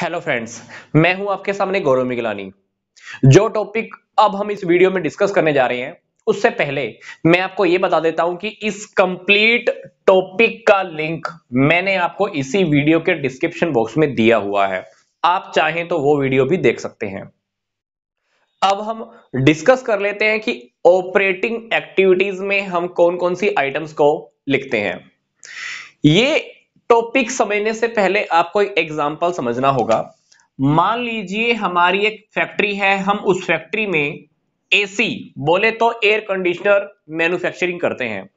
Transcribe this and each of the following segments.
hello friends मैं हूं आपके सामने गौरव मिगलानी जो टॉपिक अब हम इस वीडियो में डिस्कस करने जा रहे हैं उससे पहले मैं आपको यह बता देता हूं कि इस कंप्लीट टॉपिक का लिंक मैंने आपको इसी वीडियो के डिस्क्रिप्शन बॉक्स में दिया हुआ है आप चाहें तो वो वीडियो भी देख सकते हैं अब हम डिस्कस कर लेते हैं कि ऑपरेटिंग एक्टिविटीज में हम कौन कौन सी आइटम्स को लिखते हैं ये टॉपिक समझने से पहले आपको एक एग्जाम्पल समझना होगा मान लीजिए हमारी एक फैक्ट्री है हम उस फैक्ट्री में एसी बोले तो एयर कंडीशनर मैन्युफैक्चरिंग करते हैं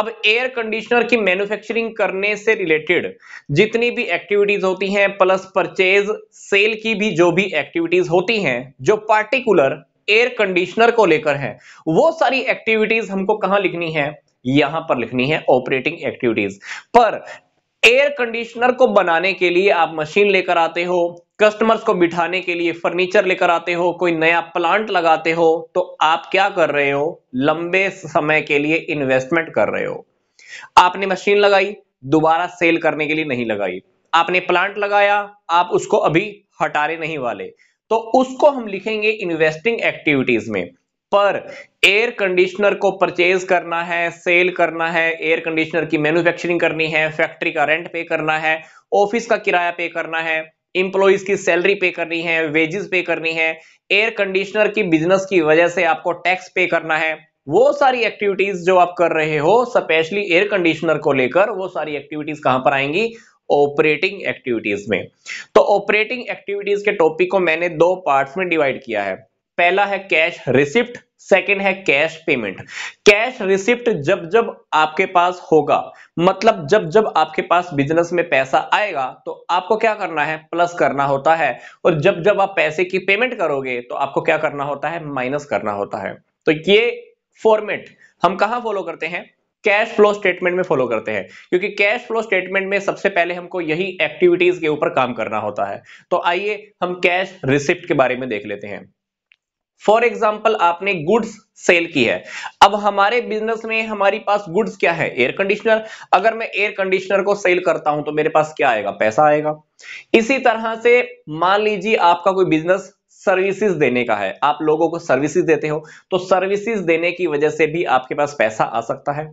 अब एयर कंडीशनर की मैन्युफैक्चरिंग करने से रिलेटेड जितनी भी एक्टिविटीज होती हैं प्लस परचेज सेल की भी जो भी एक्टिविटीज होती हैं जो पार्टिकुलर एयर कंडीशनर को लेकर है वो सारी एक्टिविटीज हमको कहां लिखनी है यहां पर लिखनी है ऑपरेटिंग एक्टिविटीज पर एयर कंडीशनर को बनाने के लिए आप मशीन लेकर आते हो कस्टमर्स को बिठाने के लिए फर्नीचर लेकर आते हो कोई नया प्लांट लगाते हो तो आप क्या कर रहे हो लंबे समय के लिए इन्वेस्टमेंट कर रहे हो आपने मशीन लगाई दोबारा सेल करने के लिए नहीं लगाई आपने प्लांट लगाया आप उसको अभी हटाने नहीं वाले तो उसको हम लिखेंगे इन्वेस्टिंग एक्टिविटीज में पर एयर कंडीशनर को परचेज करना है सेल करना है एयर कंडीशनर की मैन्युफैक्चरिंग करनी है फैक्ट्री का रेंट पे करना है ऑफिस का किराया पे करना है इंप्लॉइज की सैलरी पे करनी है वेजेस पे करनी है एयर कंडीशनर की बिजनेस की वजह से आपको टैक्स पे करना है वो सारी एक्टिविटीज जो आप कर रहे हो स्पेशली एयर कंडीशनर को लेकर वो सारी एक्टिविटीज कहां पर आएंगी ऑपरेटिंग एक्टिविटीज में तो ऑपरेटिंग एक्टिविटीज के टॉपिक को मैंने दो पार्ट्स में डिवाइड किया है पहला है कैश रिसिप्ट सेकेंड है कैश पेमेंट कैश रिसिप्ट जब जब आपके पास होगा मतलब जब जब आपके पास बिजनेस में पैसा आएगा तो आपको क्या करना है प्लस करना होता है और जब जब आप पैसे की पेमेंट करोगे तो आपको क्या करना होता है माइनस करना होता है तो ये फॉर्मेट हम कहा फॉलो करते हैं कैश फ्लो स्टेटमेंट में फॉलो करते हैं क्योंकि कैश फ्लो स्टेटमेंट में सबसे पहले हमको यही एक्टिविटीज के ऊपर काम करना होता है तो आइए हम कैश रिसिप्ट के बारे में देख लेते हैं फॉर एग्जाम्पल आपने गुड्स सेल की है अब हमारे बिजनेस में हमारी पास गुड्स क्या है एयर कंडीशनर अगर मैं एयर कंडीशनर को सेल करता हूं तो मेरे पास क्या आएगा पैसा आएगा इसी तरह से मान लीजिए आपका कोई बिजनेस सर्विसेज देने का है आप लोगों को सर्विसेज देते हो तो सर्विसेज देने की वजह से भी आपके पास पैसा आ सकता है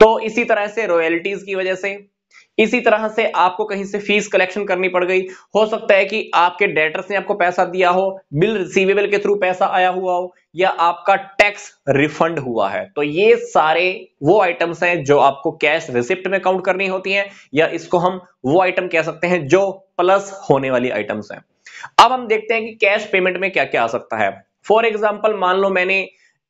तो इसी तरह से रॉयल्टीज की वजह से इसी तरह से आपको कहीं से फीस कलेक्शन करनी पड़ गई हो सकता है कि आपके डेटर्स ने आपको पैसा दिया हो बिल रिसीवेबल के थ्रू पैसा आया हुआ हो या आपका टैक्स रिफंड हुआ है तो ये सारे वो आइटम्स हैं जो आपको कैश रिसिप्ट में काउंट करनी होती हैं या इसको हम वो आइटम कह सकते हैं जो प्लस होने वाली आइटम्स हैं अब हम देखते हैं कि कैश पेमेंट में क्या क्या आ सकता है फॉर एग्जाम्पल मान लो मैंने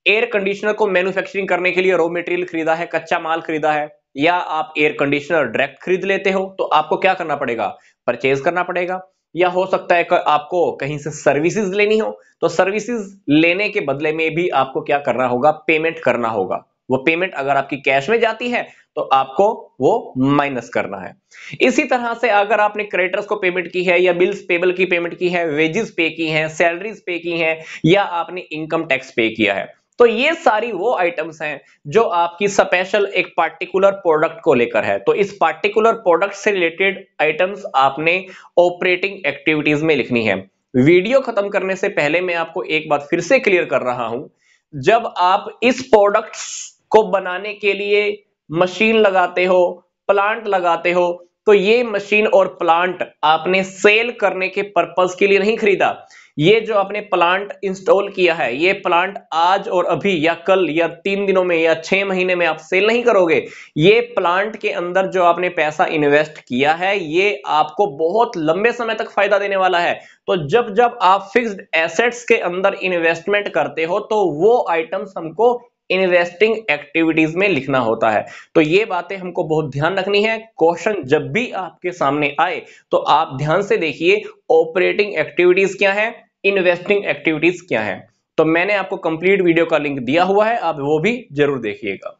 एयर कंडीशनर को मैन्युफैक्चरिंग करने के लिए रॉ मटेरियल खरीदा है कच्चा माल खरीदा है या आप एयर कंडीशनर डायरेक्ट खरीद लेते हो तो आपको क्या करना पड़ेगा परचेज करना पड़ेगा या हो सकता है कि आपको कहीं से सर्विसेज लेनी हो तो सर्विसेज लेने के बदले में भी आपको क्या करना होगा पेमेंट करना होगा वो पेमेंट अगर आपकी कैश में जाती है तो आपको वो माइनस करना है इसी तरह से अगर आपने क्रेडिटर्स को पेमेंट की है या बिल्स पेबल की पेमेंट की है वेजेस पे की हैं सैलरीज पे की हैं या आपने इनकम टैक्स पे किया है तो ये सारी वो आइटम्स हैं जो आपकी स्पेशल एक पार्टिकुलर प्रोडक्ट को लेकर है तो इस पार्टिकुलर प्रोडक्ट से रिलेटेड आइटम्स आपने ऑपरेटिंग एक्टिविटीज में लिखनी है वीडियो खत्म करने से पहले मैं आपको एक बात फिर से क्लियर कर रहा हूं जब आप इस प्रोडक्ट को बनाने के लिए मशीन लगाते हो प्लांट लगाते हो तो ये मशीन और प्लांट आपने सेल करने के पर्पज के लिए नहीं खरीदा ये जो आपने प्लांट इंस्टॉल किया है ये प्लांट आज और अभी या कल या तीन दिनों में या छह महीने में आप सेल नहीं करोगे ये प्लांट के अंदर जो आपने पैसा इन्वेस्ट किया है ये आपको बहुत लंबे समय तक फायदा देने वाला है तो जब जब आप फिक्स्ड एसेट्स के अंदर इन्वेस्टमेंट करते हो तो वो आइटम्स हमको इन्वेस्टिंग एक्टिविटीज में लिखना होता है तो ये बातें हमको बहुत ध्यान रखनी है क्वेश्चन जब भी आपके सामने आए तो आप ध्यान से देखिए ऑपरेटिंग एक्टिविटीज क्या है इन्वेस्टिंग एक्टिविटीज क्या है तो मैंने आपको कंप्लीट वीडियो का लिंक दिया हुआ है आप वो भी जरूर देखिएगा